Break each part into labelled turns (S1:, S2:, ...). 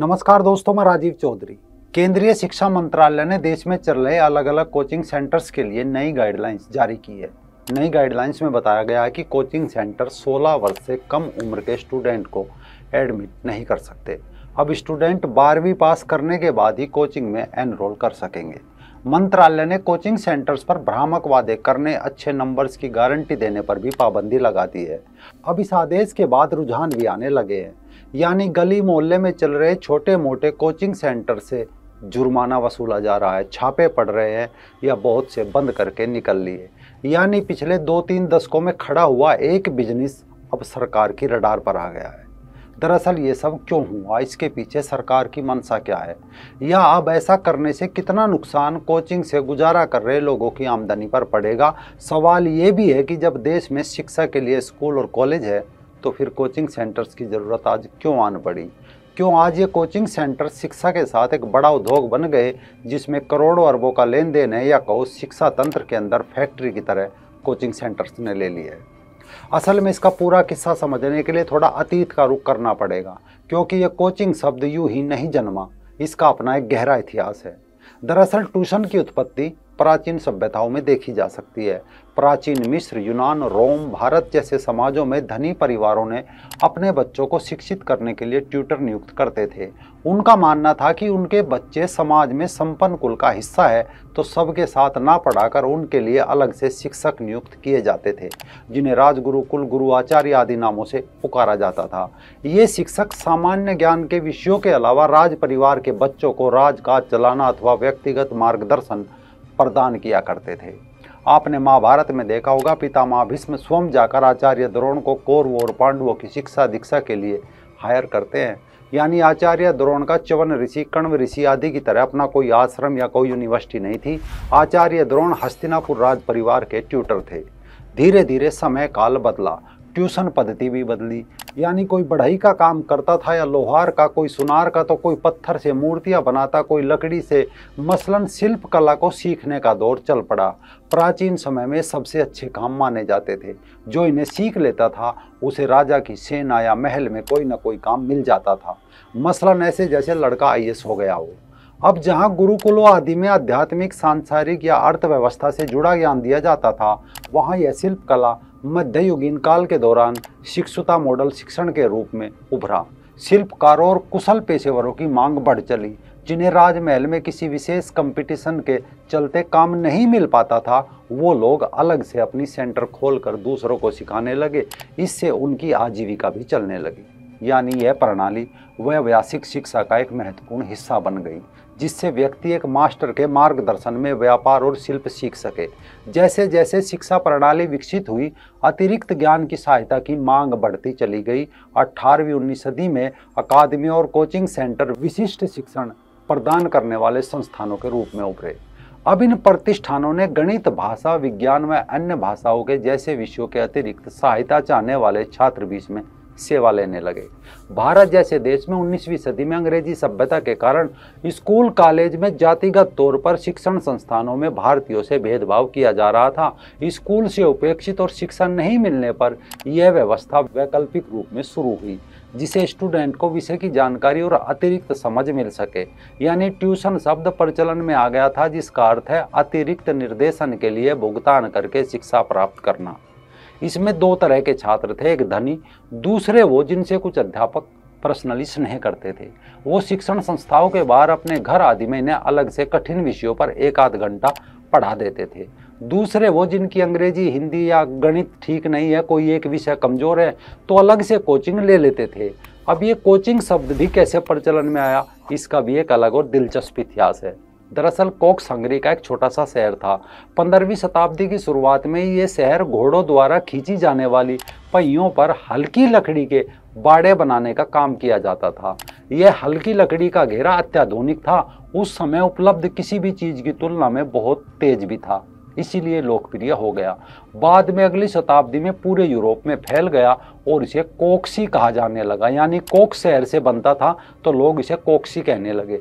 S1: नमस्कार दोस्तों मैं राजीव चौधरी केंद्रीय शिक्षा मंत्रालय ने देश में चल रहे अलग अलग कोचिंग सेंटर्स के लिए नई गाइडलाइंस जारी की है नई गाइडलाइंस में बताया गया है कि कोचिंग सेंटर 16 वर्ष से कम उम्र के स्टूडेंट को एडमिट नहीं कर सकते अब स्टूडेंट बारहवीं पास करने के बाद ही कोचिंग में एनरोल कर सकेंगे मंत्रालय ने कोचिंग सेंटर्स पर भ्रामक वादे करने अच्छे नंबर्स की गारंटी देने पर भी पाबंदी लगा दी है अब इस आदेश के बाद रुझान भी आने लगे हैं यानी गली मोहल्ले में चल रहे छोटे मोटे कोचिंग सेंटर से जुर्माना वसूला जा रहा है छापे पड़ रहे हैं या बहुत से बंद करके निकल लिए यानी पिछले दो तीन दशकों में खड़ा हुआ एक बिजनेस अब सरकार की रडार पर आ गया है दरअसल ये सब क्यों हुआ इसके पीछे सरकार की मंशा क्या है या अब ऐसा करने से कितना नुकसान कोचिंग से गुजारा कर रहे लोगों की आमदनी पर पड़ेगा सवाल ये भी है कि जब देश में शिक्षा के लिए स्कूल और कॉलेज है तो फिर कोचिंग सेंटर्स की ज़रूरत आज क्यों आन पड़ी क्यों आज ये कोचिंग सेंटर शिक्षा के साथ एक बड़ा उद्योग बन गए जिसमें करोड़ों अरबों का लेन देन है या कहो शिक्षा तंत्र के अंदर फैक्ट्री की तरह कोचिंग सेंटर्स ने ले है असल में इसका पूरा किस्सा समझने के लिए थोड़ा अतीत का रुख करना पड़ेगा क्योंकि ये कोचिंग शब्द यूं ही नहीं जन्मा इसका अपना एक गहरा इतिहास है दरअसल ट्यूशन की उत्पत्ति प्राचीन सभ्यताओं में देखी जा सकती है प्राचीन मिस्र यूनान रोम भारत जैसे समाजों में धनी परिवारों ने अपने बच्चों को शिक्षित करने के लिए ट्यूटर नियुक्त करते थे उनका मानना था कि उनके बच्चे समाज में संपन्न कुल का हिस्सा है तो सबके साथ ना पढ़ाकर उनके लिए अलग से शिक्षक नियुक्त किए जाते थे जिन्हें राजगुरु कुल गुरु आचार्य आदि नामों से पुकारा जाता था ये शिक्षक सामान्य ज्ञान के विषयों के अलावा राज परिवार के बच्चों को राजकाज चलाना अथवा व्यक्तिगत मार्गदर्शन प्रदान किया करते थे आपने महाभारत में देखा होगा पितामह भीष्म स्वयं जाकर आचार्य द्रोण को कौरव और पांडवों की शिक्षा दीक्षा के लिए हायर करते हैं यानी आचार्य द्रोण का चवन ऋषि कण्व ऋषि आदि की तरह अपना कोई आश्रम या कोई यूनिवर्सिटी नहीं थी आचार्य द्रोण हस्तिनापुर राज परिवार के ट्यूटर थे धीरे धीरे समय काल बदला ट्यूशन पद्धति भी बदली यानी कोई बढ़ई का काम करता था या लोहार का कोई सुनार का तो कोई पत्थर से मूर्तियाँ बनाता कोई लकड़ी से मसलन शिल्प कला को सीखने का दौर चल पड़ा प्राचीन समय में सबसे अच्छे काम माने जाते थे जो इन्हें सीख लेता था उसे राजा की सेना या महल में कोई ना कोई काम मिल जाता था मसलन ऐसे जैसे लड़का आई हो गया हो अब जहाँ गुरुकुलों आदि में आध्यात्मिक सांसारिक या अर्थव्यवस्था से जुड़ा ज्ञान दिया जाता था वहाँ यह शिल्प कला मध्ययुगीन काल के दौरान शिक्षुता मॉडल शिक्षण के रूप में उभरा शिल्पकारों और कुशल पेशेवरों की मांग बढ़ चली जिन्हें राजमहल में किसी विशेष कंपटीशन के चलते काम नहीं मिल पाता था वो लोग अलग से अपनी सेंटर खोलकर दूसरों को सिखाने लगे इससे उनकी आजीविका भी चलने लगी यानी यह प्रणाली व्यावसायिक शिक्षा का एक महत्वपूर्ण हिस्सा बन गई जिससे व्यक्ति एक मास्टर के मार्गदर्शन में व्यापार और शिल्प सीख सके जैसे जैसे शिक्षा प्रणाली विकसित हुई अतिरिक्त ज्ञान की सहायता की मांग बढ़ती चली गई अठारहवीं उन्नीस सदी में अकादमी और कोचिंग सेंटर विशिष्ट शिक्षण प्रदान करने वाले संस्थानों के रूप में उभरे अब इन प्रतिष्ठानों ने गणित भाषा विज्ञान व अन्य भाषाओं के जैसे विषयों के अतिरिक्त सहायता चाहने वाले छात्र भी इसमें सेवा लेने लगे भारत जैसे देश में 19वीं सदी में अंग्रेजी सभ्यता के कारण स्कूल कॉलेज में जातिगत तौर पर शिक्षण संस्थानों में भारतीयों से भेदभाव किया जा रहा था स्कूल से उपेक्षित और शिक्षण नहीं मिलने पर यह व्यवस्था वैकल्पिक रूप में शुरू हुई जिसे स्टूडेंट को विषय की जानकारी और अतिरिक्त समझ मिल सके यानी ट्यूशन शब्द प्रचलन में आ गया था जिसका अर्थ है अतिरिक्त निर्देशन के लिए भुगतान करके शिक्षा प्राप्त करना इसमें दो तरह के छात्र थे एक धनी दूसरे वो जिनसे कुछ अध्यापक पर्सनली स्नेह करते थे वो शिक्षण संस्थाओं के बाहर अपने घर आदि में इन्हें अलग से कठिन विषयों पर एक आध घंटा पढ़ा देते थे दूसरे वो जिनकी अंग्रेजी हिंदी या गणित ठीक नहीं है कोई एक विषय कमज़ोर है तो अलग से कोचिंग ले लेते थे अब ये कोचिंग शब्द भी कैसे प्रचलन में आया इसका भी एक अलग और दिलचस्प इतिहास है दरअसल कोक संगरी का एक छोटा सा शहर था पंद्रहवीं शताब्दी की शुरुआत में ये शहर घोड़ों द्वारा खींची जाने वाली पहियों पर हल्की लकड़ी के बाड़े बनाने का काम किया जाता था यह हल्की लकड़ी का घेरा अत्याधुनिक था उस समय उपलब्ध किसी भी चीज़ की तुलना में बहुत तेज भी था इसीलिए लोकप्रिय हो गया बाद में अगली शताब्दी में पूरे यूरोप में फैल गया और इसे कोक्सी कहा जाने लगा यानी कोक शहर से बनता था तो लोग इसे कोक्सी कहने लगे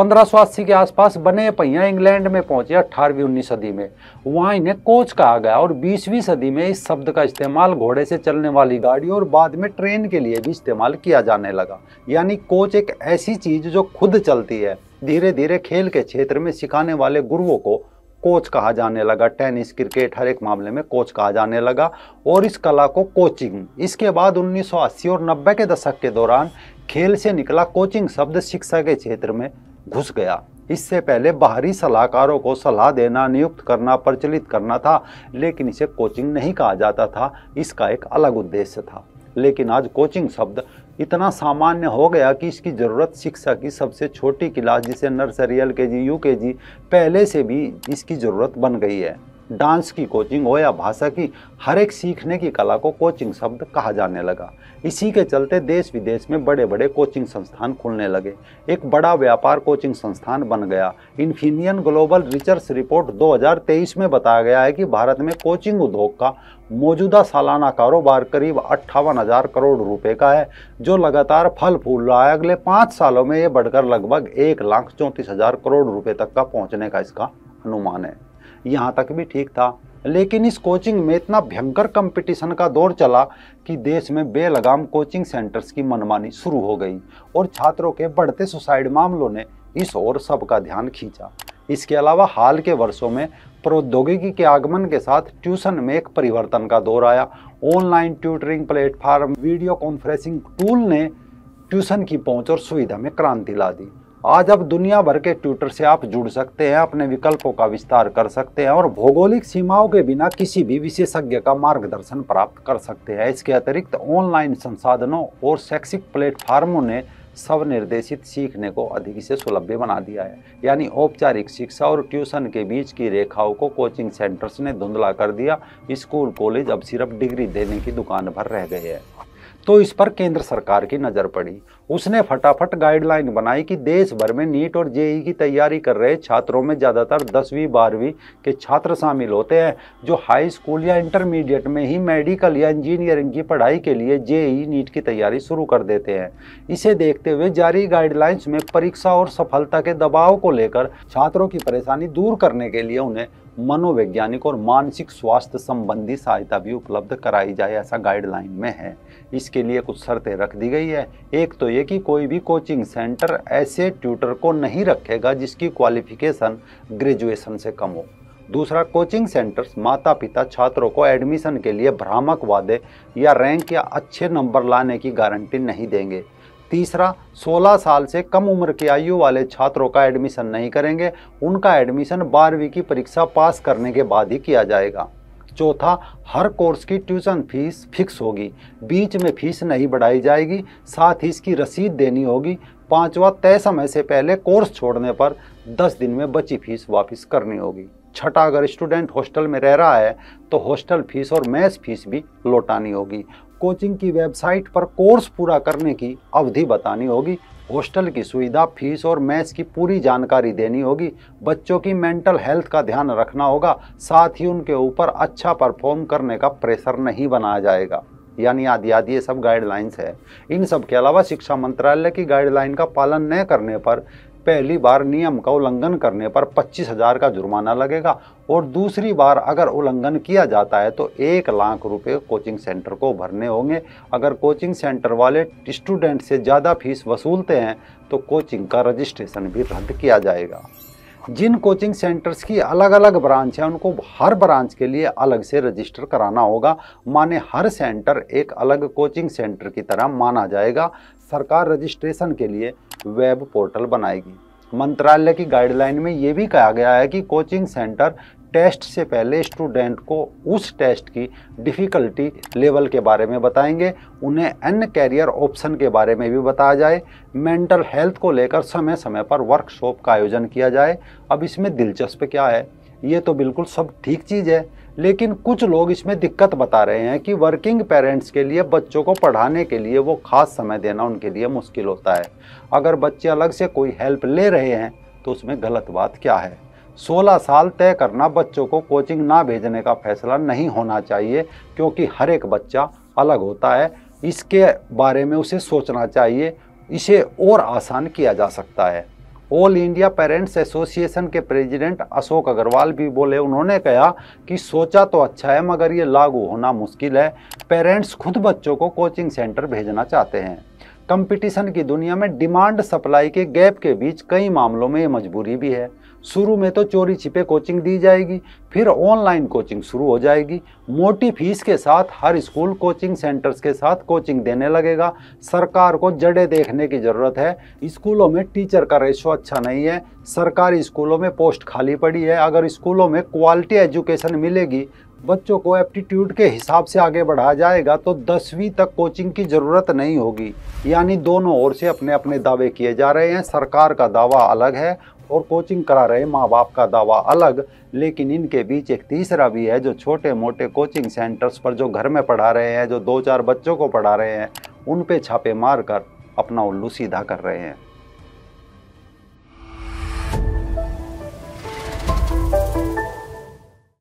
S1: 1580 के आसपास बने पहिया इंग्लैंड में पहुंचे अठारहवीं उन्नीस सदी में वहाँ इन्हें कोच कहा गया और 20वीं सदी में इस शब्द का इस्तेमाल घोड़े से चलने वाली गाड़ी और बाद में ट्रेन के लिए भी इस्तेमाल किया जाने लगा यानी कोच एक ऐसी चीज़ जो खुद चलती है धीरे धीरे खेल के क्षेत्र में सिखाने वाले गुरुओं को कोच कहा जाने लगा टेनिस क्रिकेट हर एक मामले में कोच कहा जाने लगा और इस कला को कोचिंग इसके बाद 1980 और 90 के दशक के दौरान खेल से निकला कोचिंग शब्द शिक्षा के क्षेत्र में घुस गया इससे पहले बाहरी सलाहकारों को सलाह देना नियुक्त करना प्रचलित करना था लेकिन इसे कोचिंग नहीं कहा जाता था इसका एक अलग उद्देश्य था लेकिन आज कोचिंग शब्द इतना सामान्य हो गया कि इसकी ज़रूरत शिक्षा की सबसे छोटी क्लास जिसे नर्सरी एल के जी यू के जी पहले से भी इसकी ज़रूरत बन गई है डांस की कोचिंग हो या भाषा की हर एक सीखने की कला को कोचिंग शब्द कहा जाने लगा इसी के चलते देश विदेश में बड़े बड़े कोचिंग संस्थान खुलने लगे एक बड़ा व्यापार कोचिंग संस्थान बन गया इन्फिनियन ग्लोबल रिसर्च रिपोर्ट 2023 में बताया गया है कि भारत में कोचिंग उद्योग का मौजूदा सालाना कारोबार करीब अट्ठावन हज़ार करोड़ रुपये का है जो लगातार फल फूल रहा है अगले पाँच सालों में ये बढ़कर लगभग एक लाख चौंतीस हज़ार करोड़ रुपये तक का पहुँचने का इसका अनुमान है यहाँ तक भी ठीक था लेकिन इस कोचिंग में इतना भयंकर कंपटीशन का दौर चला कि देश में बेलगाम कोचिंग सेंटर्स की मनमानी शुरू हो गई और छात्रों के बढ़ते सुसाइड मामलों ने इस ओर सबका ध्यान खींचा इसके अलावा हाल के वर्षों में प्रौद्योगिकी के आगमन के साथ ट्यूशन में एक परिवर्तन का दौर आया online tutoring platform video conferencing tool ने ट्यूशन की पहुंच और सुविधा में क्रांति ला दी आज अब दुनिया भर के ट्यूटर से आप जुड़ सकते हैं अपने विकल्पों का विस्तार कर सकते हैं और भौगोलिक सीमाओं के बिना किसी भी विशेषज्ञ का मार्गदर्शन प्राप्त कर सकते हैं इसके अतिरिक्त ऑनलाइन संसाधनों और शैक्षिक प्लेटफार्मों ने सब निर्देशित सीखने को अधिक से सुलभ्य बना दिया है यानी औपचारिक शिक्षा और ट्यूशन के बीच की रेखाओं को कोचिंग सेंटर्स ने धुंधला कर दिया स्कूल कॉलेज अब सिर्फ डिग्री देने की दुकान भर रह गए हैं तो इस पर केंद्र सरकार की नज़र पड़ी उसने फटाफट गाइडलाइन बनाई कि देश भर में नीट और जेई की तैयारी कर रहे छात्रों में ज़्यादातर दसवीं बारहवीं के छात्र शामिल होते हैं जो हाई स्कूल या इंटरमीडिएट में ही मेडिकल या इंजीनियरिंग की पढ़ाई के लिए जेई नीट की तैयारी शुरू कर देते हैं इसे देखते हुए जारी गाइडलाइंस में परीक्षा और सफलता के दबाव को लेकर छात्रों की परेशानी दूर करने के लिए उन्हें मनोवैज्ञानिक और मानसिक स्वास्थ्य संबंधी सहायता भी उपलब्ध कराई जाए ऐसा गाइडलाइन में है इसके लिए कुछ शर्तें रख दी गई है एक तो चाहिए कि कोई भी कोचिंग सेंटर ऐसे ट्यूटर को नहीं रखेगा जिसकी क्वालिफिकेशन ग्रेजुएशन से कम हो दूसरा कोचिंग सेंटर्स माता पिता छात्रों को एडमिशन के लिए भ्रामक वादे या रैंक या अच्छे नंबर लाने की गारंटी नहीं देंगे तीसरा 16 साल से कम उम्र की आयु वाले छात्रों का एडमिशन नहीं करेंगे उनका एडमिशन बारहवीं की परीक्षा पास करने के बाद ही किया जाएगा चौथा हर कोर्स की ट्यूशन फीस फिक्स होगी बीच में फीस नहीं बढ़ाई जाएगी साथ ही इसकी रसीद देनी होगी पांचवा तय समय से पहले कोर्स छोड़ने पर 10 दिन में बची फीस वापस करनी होगी छठा अगर स्टूडेंट हॉस्टल में रह रहा है तो हॉस्टल फीस और मैच फीस भी लौटानी होगी कोचिंग की वेबसाइट पर कोर्स पूरा करने की अवधि बतानी होगी हॉस्टल की सुविधा फीस और मैथ्स की पूरी जानकारी देनी होगी बच्चों की मेंटल हेल्थ का ध्यान रखना होगा साथ ही उनके ऊपर अच्छा परफॉर्म करने का प्रेशर नहीं बनाया जाएगा यानी आदि आदि ये सब गाइडलाइंस है इन सब के अलावा शिक्षा मंत्रालय की गाइडलाइन का पालन न करने पर पहली बार नियम का उल्लंघन करने पर पच्चीस हजार का जुर्माना लगेगा और दूसरी बार अगर उल्लंघन किया जाता है तो एक लाख रुपए कोचिंग सेंटर को भरने होंगे अगर कोचिंग सेंटर वाले स्टूडेंट से ज़्यादा फीस वसूलते हैं तो कोचिंग का रजिस्ट्रेशन भी रद्द किया जाएगा जिन कोचिंग सेंटर्स की अलग अलग ब्रांच है उनको हर ब्रांच के लिए अलग से रजिस्टर कराना होगा माने हर सेंटर एक अलग कोचिंग सेंटर की तरह माना जाएगा सरकार रजिस्ट्रेशन के लिए वेब पोर्टल बनाएगी मंत्रालय की गाइडलाइन में ये भी कहा गया है कि कोचिंग सेंटर टेस्ट से पहले स्टूडेंट को उस टेस्ट की डिफ़िकल्टी लेवल के बारे में बताएंगे उन्हें अन्य कैरियर ऑप्शन के बारे में भी बताया जाए मेंटल हेल्थ को लेकर समय समय पर वर्कशॉप का आयोजन किया जाए अब इसमें दिलचस्प क्या है ये तो बिल्कुल सब ठीक चीज़ है लेकिन कुछ लोग इसमें दिक्कत बता रहे हैं कि वर्किंग पेरेंट्स के लिए बच्चों को पढ़ाने के लिए वो खास समय देना उनके लिए मुश्किल होता है अगर बच्चे अलग से कोई हेल्प ले रहे हैं तो उसमें गलत बात क्या है 16 साल तय करना बच्चों को कोचिंग ना भेजने का फैसला नहीं होना चाहिए क्योंकि हर एक बच्चा अलग होता है इसके बारे में उसे सोचना चाहिए इसे और आसान किया जा सकता है ऑल इंडिया पेरेंट्स एसोसिएशन के प्रेसिडेंट अशोक अग्रवाल भी बोले उन्होंने कहा कि सोचा तो अच्छा है मगर ये लागू होना मुश्किल है पेरेंट्स खुद बच्चों को कोचिंग सेंटर भेजना चाहते हैं कंपटीशन की दुनिया में डिमांड सप्लाई के गैप के बीच कई मामलों में ये मजबूरी भी है शुरू में तो चोरी छिपे कोचिंग दी जाएगी फिर ऑनलाइन कोचिंग शुरू हो जाएगी मोटी फीस के साथ हर स्कूल कोचिंग सेंटर्स के साथ कोचिंग देने लगेगा सरकार को जड़े देखने की ज़रूरत है स्कूलों में टीचर का रेशो अच्छा नहीं है सरकारी स्कूलों में पोस्ट खाली पड़ी है अगर स्कूलों में क्वालिटी एजुकेशन मिलेगी बच्चों को एप्टीट्यूड के हिसाब से आगे बढ़ाया जाएगा तो दसवीं तक कोचिंग की ज़रूरत नहीं होगी यानी दोनों ओर से अपने अपने दावे किए जा रहे हैं सरकार का दावा अलग है और कोचिंग करा रहे माँ बाप का दावा अलग लेकिन इनके बीच एक तीसरा भी है जो छोटे मोटे कोचिंग सेंटर्स पर जो घर में पढ़ा रहे हैं जो दो चार बच्चों को पढ़ा रहे हैं उन पे छापे मार कर अपना उल्लू सीधा कर रहे हैं